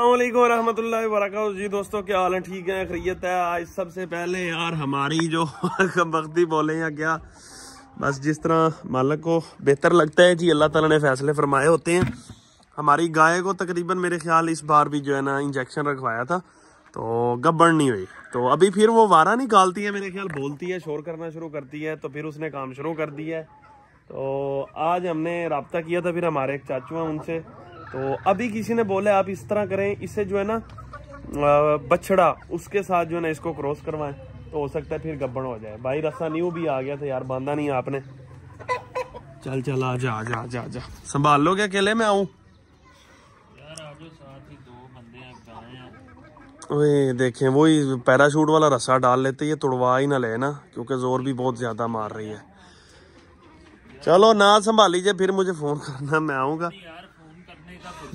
अल्लाम वरहमल वरक जी दोस्तों क्या हाल है ठीक है खरीत है आज सबसे पहले यार हमारी जो बख्ती बोले या क्या बस जिस तरह मालक को बेहतर लगता है जी अल्लाह ताला ने फैसले फरमाए होते हैं हमारी गाय को तकरीबन मेरे ख्याल इस बार भी जो है ना इंजेक्शन रखवाया था तो गब्बड़ नहीं हुई तो अभी फिर वो वारा निकालती है मेरे ख्याल बोलती है शोर करना शुरू करती है तो फिर उसने काम शुरू कर दिया है तो आज हमने रबता किया था फिर हमारे एक चाचू हैं उनसे तो अभी किसी ने बोला आप इस तरह करें इससे जो है ना बछड़ा उसके साथ जो है ना इसको क्रॉस करवाएं तो हो सकता है फिर गब्बड़ हो जाए भाई रस्सा न्यू भी आ गया था यार बांधा नहीं आपने चल चल आ जा आ जा आ जा, जा। संभाल क्या अकेले में आऊं देखे वही पैराशूट वाला रस्सा डाल लेते ये तुड़वा ही ना ले ना क्योंकि जोर भी बहुत ज्यादा मार रही है चलो ना संभाली जे फिर मुझे फोन करना मैं आऊंगा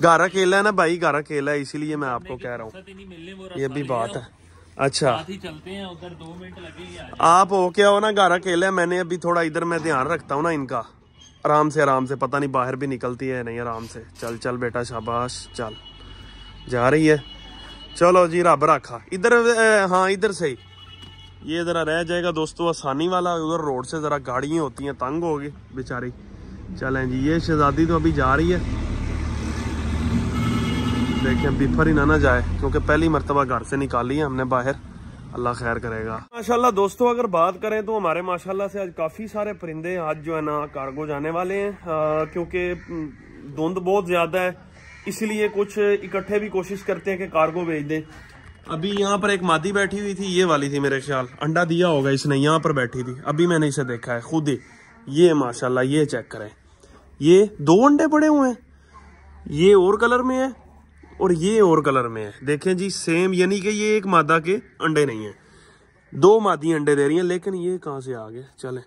घर अकेला है ना भाई घर अकेला है इसीलिए मैं आपको कह रहा हूँ ये भी बात है अच्छा आप हो क्या हो ना घर अकेला है मैंने अभी थोड़ा इधर मैं ध्यान रखता हूँ ना इनका आराम से आराम से पता नहीं बाहर भी निकलती है नहीं आराम से चल चल बेटा शाबाश चल जा रही है चलो जी रब रखा इधर हाँ इधर से ही ये ज़रा रह जाएगा दोस्तों आसानी वाला उधर रोड से ज़रा गाड़ियाँ होती हैं तंग हो गई बेचारी चलें जी ये शहजादी तो अभी जा रही है देखें बिफर ही ना ना जाए क्योंकि पहली मरतबा घर से निकाली है हमने बाहर अल्लाह खैर करेगा माशाल्लाह दोस्तों अगर बात करें तो हमारे माशाल्लाह से आज काफ़ी सारे परिंदे आज जो है ना कार्गो जाने वाले हैं क्योंकि धुंध बहुत ज़्यादा है इसलिए कुछ इकट्ठे भी कोशिश करते हैं कि कार्गो भेज दें अभी यहाँ पर एक मादी बैठी हुई थी ये वाली थी मेरे ख्याल अंडा दिया होगा इसने यहाँ पर बैठी थी अभी मैंने इसे देखा है खुद ही ये माशाल्लाह ये चेक करें ये दो अंडे पड़े हुए हैं ये और कलर में है और ये और कलर में है देखें जी सेम यानी कि ये एक मादा के अंडे नहीं है दो मादी अंडे दे रही हैं लेकिन ये कहाँ से आ गए चले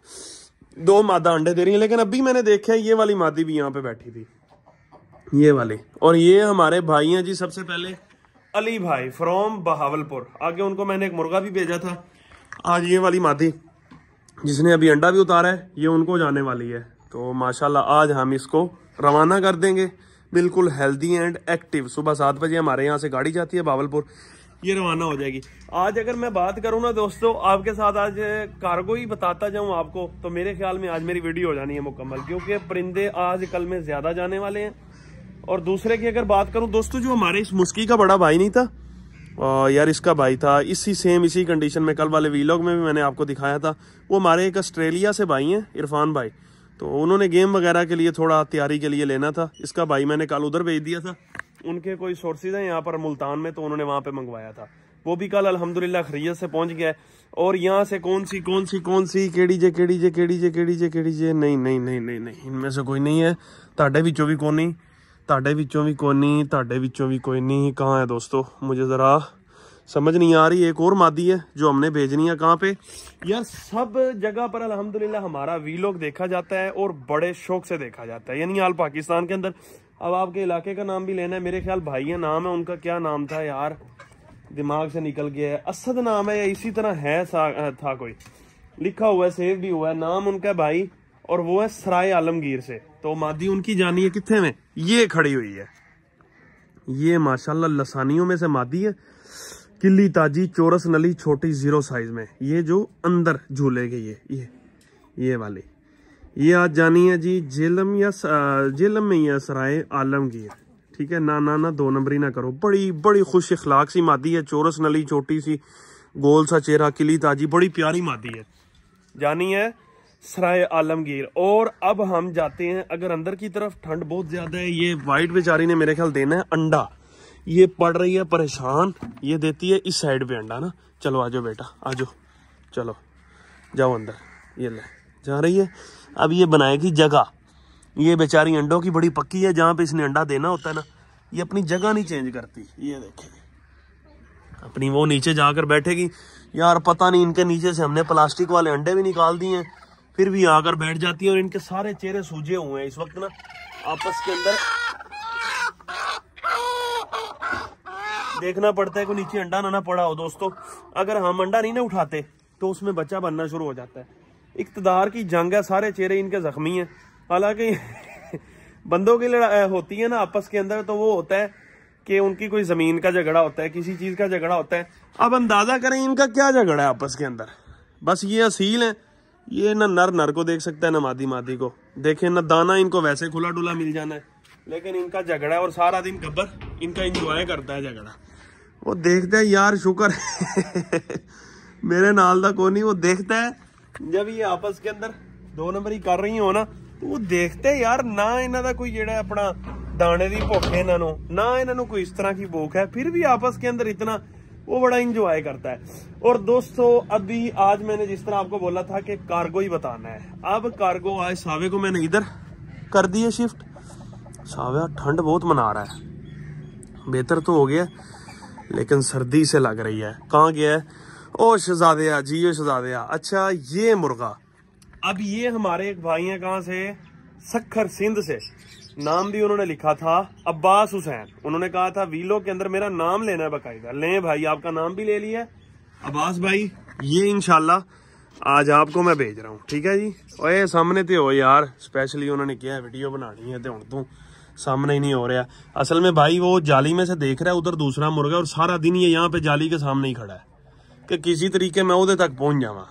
दो मादा अंडे दे रही हैं लेकिन अभी मैंने देखा ये वाली मादी भी यहाँ पे बैठी थी ये वाली और ये हमारे भाई हैं जी सबसे पहले अली भाई फ्रॉम बहावलपुर आगे उनको मैंने एक मुर्गा भी भेजा था आज ये वाली मादी जिसने अभी अंडा भी उतारा है ये उनको जाने वाली है तो माशाल्लाह आज हम इसको रवाना कर देंगे बिल्कुल हेल्दी एंड एक्टिव सुबह सात बजे हमारे यहाँ से गाड़ी जाती है बावलपुर ये रवाना हो जाएगी आज अगर मैं बात करूँ ना दोस्तों आपके साथ आज कार्गो ही बताता जाऊँ आपको तो मेरे ख्याल में आज मेरी वीडियो हो जानी है मुकम्मल क्योंकि परिंदे आज कल में ज़्यादा जाने वाले हैं और दूसरे की अगर बात करूँ दोस्तों जो हमारे इस मुस्की का बड़ा भाई नहीं था आ, यार इसका भाई था इसी सेम इसी कंडीशन में कल वाले वीलॉग में भी मैंने आपको दिखाया था वो हमारे एक ऑस्ट्रेलिया से भाई हैं इरफान भाई तो उन्होंने गेम वगैरह के लिए थोड़ा तैयारी के लिए लेना था इसका भाई मैंने कल उधर भेज दिया था उनके कोई सोर्सेज हैं यहाँ पर मुल्तान में तो उन्होंने वहाँ पर मंगवाया था वो भी कल अलहमदिल्ला खरीत से पहुँच गया और यहाँ से कौन सी कौन सी कौन सी केड़ी जे केड़ी जे केड़ी जे केड़ी जे केड़ी जे नहीं नहीं नहीं नहीं नहीं इनमें से कोई नहीं है ताडे विचों भी कौन नहीं ताडे विचों भी कौन नहीं ताडे विचों भी कोई नहीं कहाँ है दोस्तों मुझे ज़रा समझ नहीं आ रही एक और मादी है जो हमने भेजनी है कहाँ पे यार सब जगह पर अल्हम्दुलिल्लाह हमारा वीलॉग देखा जाता है और बड़े शौक से देखा जाता है यानी आल पाकिस्तान के अंदर अब आपके इलाके का नाम भी लेना है मेरे ख्याल भाई है नाम है उनका क्या नाम था यार दिमाग से निकल गया है असद नाम है या इसी तरह है था कोई लिखा हुआ है सेव भी हुआ है नाम उनका भाई और वो है सराय आलमगीर से तो मादी उनकी जानी है कितने में ये खड़ी हुई है ये माशाल्लाह लसानियों में से मादी है किली ताजी चोरस नली छोटी जीरो साइज में ये जो अंदर झूले गई ये ये ये वाली ये आज जानी है जी जेलम या जेलम में ही है सराय आलमगीर ठीक है ना ना ना दो नंबरी ना करो बड़ी बड़ी खुश अखलाक सी मादी है चोरस नली छोटी सी गोल सा चेहरा किली ताजी बड़ी प्यारी मादी है जानी है सराय आलमगीर और अब हम जाते हैं अगर अंदर की तरफ ठंड बहुत ज़्यादा है ये वाइट बेचारी ने मेरे ख्याल देना है अंडा ये पड़ रही है परेशान ये देती है इस साइड पे अंडा ना चलो आ जाओ बेटा आ जाओ चलो जाओ अंदर ये ले जा रही है अब ये बनाएगी जगह ये बेचारी अंडों की बड़ी पक्की है जहाँ पे इसने अंडा देना होता है ना ये अपनी जगह नहीं चेंज करती ये देखें अपनी वो नीचे जाकर बैठेगी यार पता नहीं इनके नीचे से हमने प्लास्टिक वाले अंडे भी निकाल दिए हैं फिर भी आकर बैठ जाती है और इनके सारे चेहरे सूझे हुए हैं इस वक्त ना आपस के अंदर देखना पड़ता है कोई नीचे अंडा ना ना पड़ा हो दोस्तों अगर हम अंडा नहीं ना उठाते तो उसमें बच्चा बनना शुरू हो जाता है इकतदार की जंग है सारे चेहरे इनके ज़ख्मी हैं हालांकि बंदों की लड़ाई होती है ना आपस के अंदर तो वो होता है कि उनकी कोई ज़मीन का झगड़ा होता है किसी चीज़ का झगड़ा होता है अब अंदाज़ा करें इनका क्या झगड़ा है आपस के अंदर बस ये असील है ये ना नर नर को देख सकता है ना मादी मादी को देखें ना दाना इनको वैसे खुला डुला मिल जाना है लेकिन इनका झगड़ा है और सारा दिन गब्बर इनका इंजॉय करता है झगड़ा ਉਹ ਦੇਖਦਾ ਯਾਰ ਸ਼ੁਕਰ ਮੇਰੇ ਨਾਲ ਦਾ ਕੋਈ ਨਹੀਂ ਉਹ ਦੇਖਦਾ है जब ये आपस के अंदर दो नंबर ही कर रही हो ना तो वो देखते यार ना ਇਹਨਾਂ ਦਾ ਕੋਈ ਜਿਹੜਾ ਆਪਣਾ ਦਾਣੇ ਦੀ ਭੁੱਖ ਇਹਨਾਂ ਨੂੰ ਨਾ ਇਹਨਾਂ ਨੂੰ ਕੋਈ ਇਸ ਤਰ੍ਹਾਂ ਕੀ है फिर भी आपस के अंदर इतना वो बड़ा इंजॉय करता है और दोस्तों अभी आज मैंने जिस तरह आपको बोला था कि कार्गो ही बताना है अब कार्गो आज सावे को मैंने इधर कर दी है शिफ्ट सावे ठंड बहुत मना रहा है बेहतर तो हो गया लेकिन सर्दी से लग रही है कहाँ गया है ओ शहजादया जी ओ शहजादया अच्छा ये मुर्गा अब ये हमारे एक भाई हैं कहाँ से सखर सिंध से नाम भी उन्होंने लिखा था अब्बास हुसैन उन्होंने कहा था वीलो के अंदर मेरा नाम लेना है बाकायदा लें भाई आपका नाम भी ले लिया अब्बास भाई ये इनशाला आज आपको मैं भेज रहा हूँ ठीक है जी और सामने तो हो यार स्पेशली उन्होंने किया वीडियो बनानी है तो हूँ तू सामने ही नहीं हो रहा असल में भाई वो जाली में से देख रहा है उधर दूसरा मुर्गा और सारा दिन ये यहाँ पे जाली के सामने ही खड़ा है कि किसी तरीके मैं उधर तक पहुँच जावा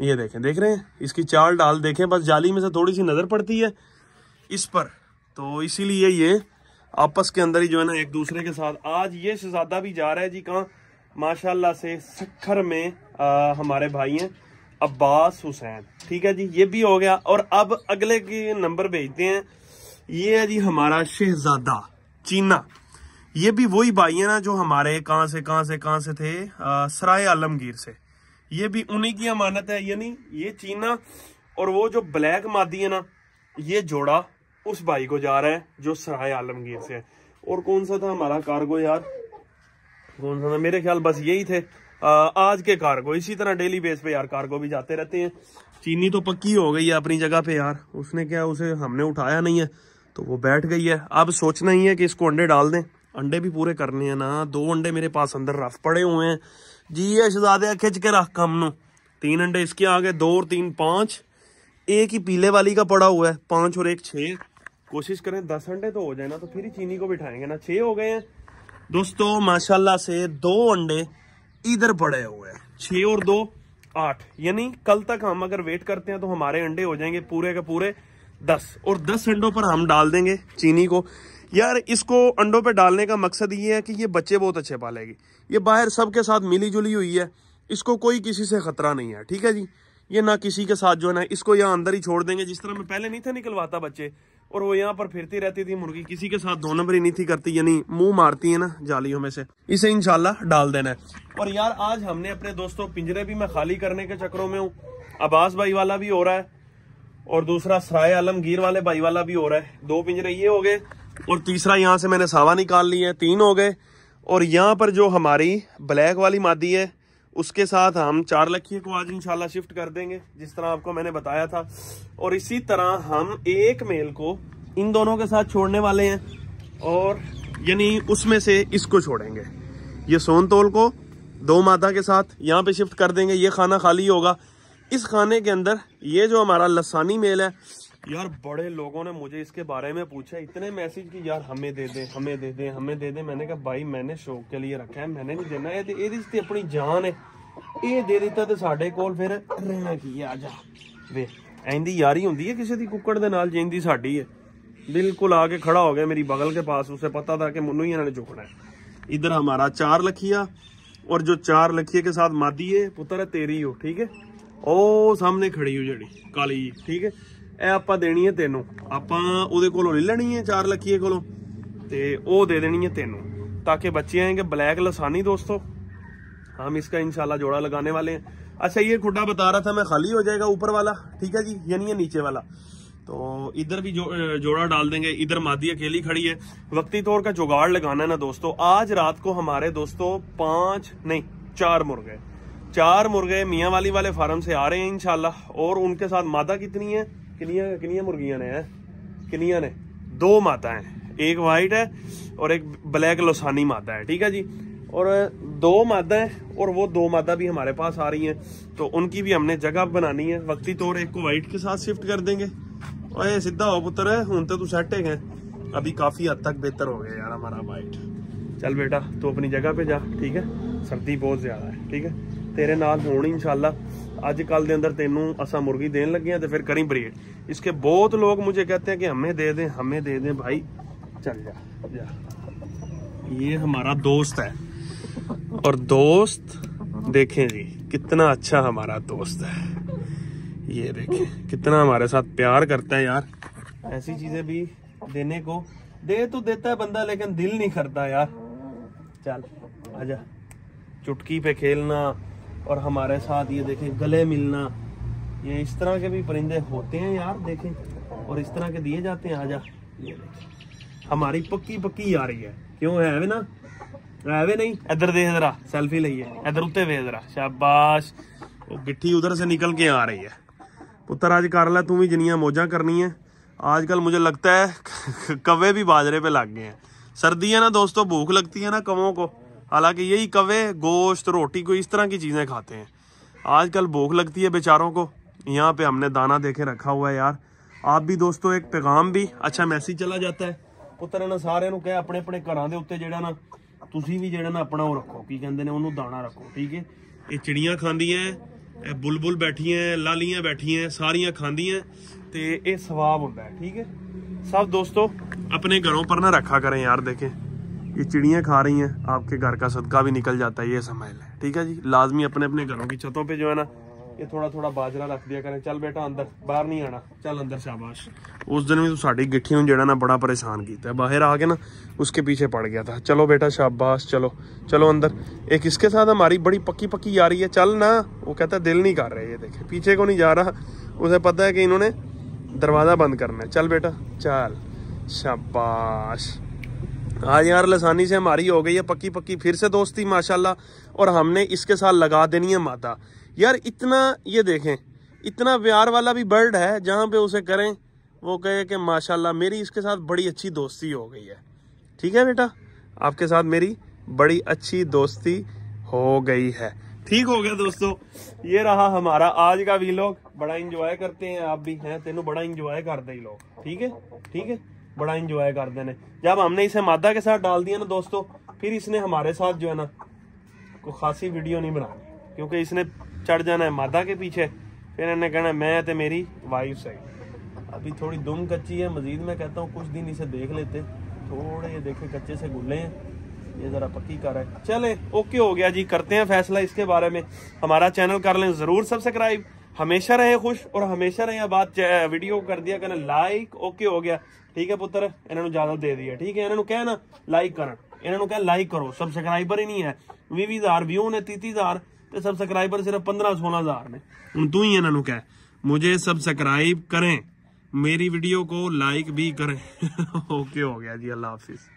ये देखें देख रहे हैं इसकी चाल डाल देखें बस जाली में से थोड़ी सी नज़र पड़ती है इस पर तो इसीलिए ये आपस के अंदर ही जो है ना एक दूसरे के साथ आज ये शहजादा भी जा रहा है जी कहाँ माशाला से सखर में आ, हमारे भाई हैं अब्बास हुसैन ठीक है जी ये भी हो गया और अब अगले के नंबर भेजते हैं ये है जी हमारा शहजादा चीना ये भी वही भाई है ना जो हमारे कहां से कहां से कहां से थे सराय आलमगीर से ये भी उन्हीं की अमानत है यानी ये चीना और वो जो ब्लैक मादी है ना ये जोड़ा उस भाई को जा रहा है जो सराय आलमगीर से है और कौन सा था हमारा कार्गो यार कौन सा था मेरे ख्याल बस यही थे आ, आज के कार्गो इसी तरह डेली बेस पे यार कार्गो भी जाते रहते हैं चीनी तो पक्की हो गई है अपनी जगह पे यार उसने क्या उसे हमने उठाया नहीं है तो वो बैठ गई है अब सोचना ही है कि इसको अंडे डाल दें अंडे भी पूरे करने हैं ना दो अंडे मेरे पास अंदर रफ पड़े हुए हैं जी ये शहजादे खिंच के रख कम तीन अंडे इसके आ गए दो और तीन पाँच एक ही पीले वाली का पड़ा हुआ है पाँच और एक छः कोशिश करें दस अंडे तो हो जाए ना तो फिर ही चीनी को बिठाएंगे ना छः हो गए हैं दोस्तों माशाल्लाह से दो अंडे इधर पड़े हुए हैं छः और दो आठ यानी कल तक हम अगर वेट करते हैं तो हमारे अंडे हो जाएंगे पूरे के पूरे दस और दस अंडों पर हम डाल देंगे चीनी को यार इसको अंडों पे डालने का मकसद ये है कि ये बच्चे बहुत अच्छे पालेगी ये बाहर सबके साथ मिली जुली हुई है इसको कोई किसी से खतरा नहीं है ठीक है जी ये ना किसी के साथ जो है ना इसको यहाँ अंदर ही छोड़ देंगे जिस तरह मैं पहले नहीं था निकलवाता बच्चे और वो यहाँ पर फिरती रहती थी मुर्गी किसी के साथ दो नंबर ही नहीं थी करती यानी मुंह मारती है ना जालियों में से इसे इनशाला डाल देना है और यार आज हमने अपने दोस्तों पिंजरे भी मैं खाली करने के चक्रों में हूँ अब्बास भाई वाला भी हो रहा है और दूसरा सराय आलमगीर वाले भाई वाला भी हो रहा है दो पिंजरे ये हो गए और तीसरा यहाँ से मैंने सावा निकाल लिया है तीन हो गए और यहाँ पर जो हमारी ब्लैक वाली मादी है उसके साथ हम चार लखी को आज इंशाल्लाह शिफ्ट कर देंगे जिस तरह आपको मैंने बताया था और इसी तरह हम एक मेल को इन दोनों के साथ छोड़ने वाले हैं और यानी उसमें से इसको छोड़ेंगे ये सोनतोल को दो मादा के साथ यहाँ पे शिफ्ट कर देंगे ये खाना खाली होगा इस खाने के अंदर ये जो हमारा लसानी मेल है यार बड़े लोगों ने मुझे इसके बारे में पूछा इतने मैसेज कि यार हमें दे दे हमें दे दे हमें दे दे मैंने कहा भाई मैंने शौक के लिए रखा है मैंने नहीं देना है ਇਹਦੇ ਤੇ ਆਪਣੀ ਜਾਨ ਹੈ ਇਹ ਦੇ ਦਿੱਤਾ ਤੇ ਸਾਡੇ ਕੋਲ ਫਿਰ ਰਹਿਣਾ ਕੀ ਆ ਜਾ ਵੇ ਐਂਦੀ ਯਾਰੀ ਹੁੰਦੀ ਹੈ ਕਿਸੇ ਦੀ ਕੁੱਕੜ ਦੇ ਨਾਲ बिल्कुल आके खड़ा हो गया मेरी बगल के पास उसे पता था कि मुन्नू ही इन्होंने चुकना है इधर हमारा चार लखिया और जो चार लखिए के साथ मादी है पुत्र है तेरी हो ठीक है ਉਹ ਸਾਹਮਣੇ ਖੜੀ ਹੋ ਜਿਹੜੀ ਕਾਲੀ ਜੀ ਠੀਕ ਹੈ ਇਹ ਆਪਾਂ ਦੇਣੀ ਹੈ ਤੈਨੂੰ ਆਪਾਂ ਉਹਦੇ ਕੋਲੋਂ ਲੈ ਲੈਣੀ ਹੈ 4 ਲੱਖੀਏ ਕੋਲੋਂ ਤੇ बच्चे आएंगे ब्लैक लसानी दोस्तों हम इसका इंशाल्लाह जोड़ा लगाने वाले हैं अच्छा ये खुडा बता रहा था मैं खाली हो जाएगा ऊपर वाला ठीक है जी यानी ये नीचे वाला तो इधर भी जो, जोड़ा डाल देंगे इधर मादी अकेली खड़ी है वक्ती तौर का जुगाड़ लगाना है ना दोस्तों आज रात को हमारे दोस्तों पांच नहीं चार मुर्गे चार मुर्गे मियाँ वाली वाले फार्म से आ रहे हैं इनशाला और उनके साथ मादा कितनी है किनिया किनिया मुर्गियाँ ने हैं किनिया ने दो माता हैं एक वाइट है और एक ब्लैक लोसानी मादा है ठीक है जी और दो मादा हैं और वो दो मादा भी हमारे पास आ रही हैं तो उनकी भी हमने जगह बनानी है वक्ती तौर एक को वाइट के साथ शिफ्ट कर देंगे और सीधा हो पुत्र है हूं तो तू सेट है अभी काफ़ी हद तक बेहतर हो गया यार हमारा वाइट चल बेटा तू अपनी जगह पे जा ठीक है सर्दी बहुत ज़्यादा है ठीक है तेरे ਨਾਲ ਹੋਣ ਇਨਸ਼ਾਅੱਲਾ आज अंदर तेन असा मुर्गी देने लगे हैं तो फिर करी ब्रीड इसके बहुत लोग मुझे कहते हैं कि हमें दे दें हमें दे दें भाई चल जा, जा ये हमारा दोस्त है और दोस्त देखें जी कितना अच्छा हमारा दोस्त है ये देखें कितना हमारे साथ प्यार करता है यार ऐसी चीजें भी देने को दे तो देता है बंदा लेकिन दिल नहीं करता यार चल आजा चुटकी पे खेलना और हमारे साथ ये देखें गले मिलना ये इस तरह के भी परिंदे होते हैं यार देखें और इस तरह के दिए जाते हैं आजा ये हमारी पक्की पक्की आ रही है क्यों है वे ना है वे नहीं इधर देख जरा सेल्फी लइए इधर उत्ते वे जरा शाबाश वो गिट्ठी उधर से निकल के आ रही है पुत्र आज कर ला तू भी जिनिया मौजा करनी है आजकल मुझे लगता है कवे भी बाजरे पे लग गए हैं सर्दी है ना दोस्तों भूख लगती है ना कवों को हालांकि यही ਕਵੇ ਗੋਸ਼ਤ ਰੋਟੀ कोई ਇਸ ਤਰ੍ਹਾਂ की ਚੀਜ਼ਾਂ खाते हैं आजकल भूख लगती है ਹੈ को ਕੋ पे ਪੇ दाना ਦਾਣਾ ਦੇਖੇ ਰੱਖਾ ਹੋਇਆ ਯਾਰ ਆਪ ਵੀ ਦੋਸਤੋ ਇੱਕ ਪੈਗਾਮ ਵੀ ਅੱਛਾ ਮੈਸੇਜ ਚਲਾ ਜਾਂਦਾ ਹੈ ਪੁੱਤਰ ਇਹਨਾਂ ਸਾਰਿਆਂ ਨੂੰ ਕਹੇ ਆਪਣੇ ਆਪਣੇ ਘਰਾਂ ਦੇ ਉੱਤੇ ਜਿਹੜਾ ਨਾ ਤੁਸੀਂ ਵੀ ਜਿਹੜਾ ਨਾ ਆਪਣਾ ਉਹ ਰੱਖੋ ਕੀ ਕਹਿੰਦੇ ਨੇ ਉਹਨੂੰ ਦਾਣਾ ਰੱਖੋ ਠੀਕ ਹੈ ਇਹ ਚਿੜੀਆਂ ਖਾਂਦੀਆਂ ਇਹ ਬੁਲਬੁਲ ਬੈਠੀਆਂ ਲਾਲੀਆਂ ਬੈਠੀਆਂ ਸਾਰੀਆਂ ਖਾਂਦੀਆਂ ਤੇ ਇਹ ਸਵਾਬ ਹੁੰਦਾ ਠੀਕ ਹੈ ਸਭ ਦੋਸਤੋ ਆਪਣੇ ਘਰੋਂ ਪਰ ਨਾ ਰੱਖਾ ਕਰੇ ਯਾਰ ਦੇਖੇ ये चिड़ियाँ खा रही हैं आपके घर का सदका भी निकल जाता है ये समझ लें ठीक है जी लाजमी अपने अपने घरों की छतों पे जो है ना ये थोड़ा थोड़ा बाजरा रख दिया करें चल बेटा अंदर बाहर नहीं आना चल अंदर शाबाश उस दिन भी तो साड़ी गिठी हूँ जड़ा ना बड़ा परेशान किया बाहर आके ना उसके पीछे पड़ गया था चलो बेटा शाबाश चलो चलो अंदर एक इसके साथ हमारी बड़ी पक्की पक्की जा रही है चल ना वो कहता है दिल नहीं कर रहे ये देखे पीछे को नहीं जा रहा उसे पता है कि इन्होंने दरवाज़ा बंद करना है चल बेटा चल शाबाश हाँ यार लसानी से हमारी हो गई है पक्की पक्की फिर से दोस्ती माशाल्लाह और हमने इसके साथ लगा देनी है माता यार इतना ये देखें इतना प्यार वाला भी बर्ड है जहाँ पे उसे करें वो कहे कि माशाल्लाह मेरी इसके साथ बड़ी अच्छी दोस्ती हो गई है ठीक है बेटा आपके साथ मेरी बड़ी अच्छी दोस्ती हो गई है ठीक हो गया दोस्तों ये रहा हमारा आज का भी लोग बड़ा इंजॉय करते हैं आप भी हैं तेनों बड़ा इंजॉय करते ही लोग ठीक है ठीक है बड़ा इंजॉय करते हैं जब हमने इसे मादा के साथ डाल दिया ना दोस्तों फिर इसने हमारे साथ जो है ना को खासी वीडियो नहीं बना क्योंकि इसने चढ़ जाना है मादा के पीछे फिर इन्हें कहना मैं तो मेरी वाइफ से अभी थोड़ी दुम कच्ची है मज़ीद मैं कहता हूँ कुछ दिन इसे देख लेते थोड़े ये देखे कच्चे से गुले हैं ये ज़रा पक्की कर है चले ओके हो गया जी करते हैं फैसला इसके बारे में हमारा चैनल कर लें ज़रूर सब्सक्राइब हमेशा रहे खुश और हमेशा रहे बात वीडियो कर दिया कहना लाइक ओके हो गया ठीक है पुत्र इन्होंने ज्यादा दे दिया ठीक है इन्होंने कहना लाइक कर इन्होंने कह लाइक करो सबसक्राइबर ही नहीं है भी हजार व्यू ने तीती हजार सबसक्राइबर सिर्फ पंद्रह सोलह हजार ने तू ही इन्होंने कह मुझे सबसक्राइब करें मेरी वीडियो को लाइक भी करें ओके हो गया जी अल्लाह हाफिज़